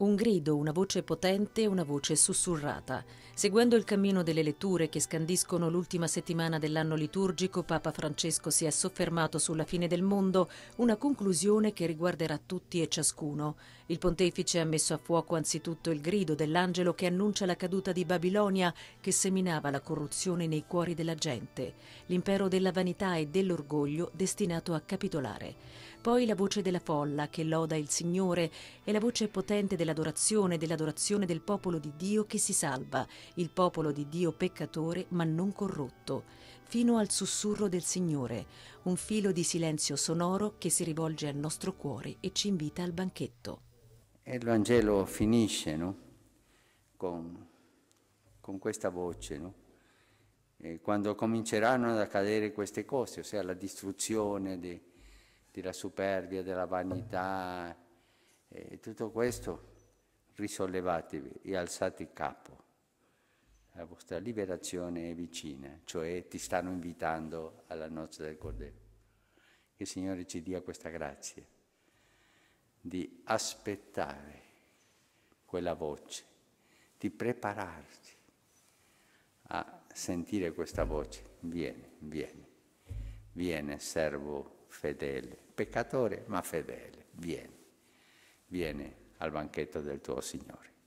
Un grido, una voce potente, una voce sussurrata. Seguendo il cammino delle letture che scandiscono l'ultima settimana dell'anno liturgico, Papa Francesco si è soffermato sulla fine del mondo, una conclusione che riguarderà tutti e ciascuno. Il pontefice ha messo a fuoco anzitutto il grido dell'angelo che annuncia la caduta di Babilonia, che seminava la corruzione nei cuori della gente, l'impero della vanità e dell'orgoglio destinato a capitolare poi la voce della folla che loda il Signore e la voce potente dell'adorazione, dell'adorazione del popolo di Dio che si salva, il popolo di Dio peccatore ma non corrotto, fino al sussurro del Signore, un filo di silenzio sonoro che si rivolge al nostro cuore e ci invita al banchetto. E il Vangelo finisce no? con, con, questa voce, no? quando cominceranno ad accadere queste cose, ossia la distruzione dei della superbia, della vanità, e tutto questo, risollevatevi e alzate il capo. La vostra liberazione è vicina, cioè ti stanno invitando alla noce del Cordero. Che il Signore ci dia questa grazia di aspettare quella voce, di prepararci a sentire questa voce. Vieni, vieni, vieni, servo fedele, peccatore ma fedele, vieni, vieni al banchetto del tuo Signore.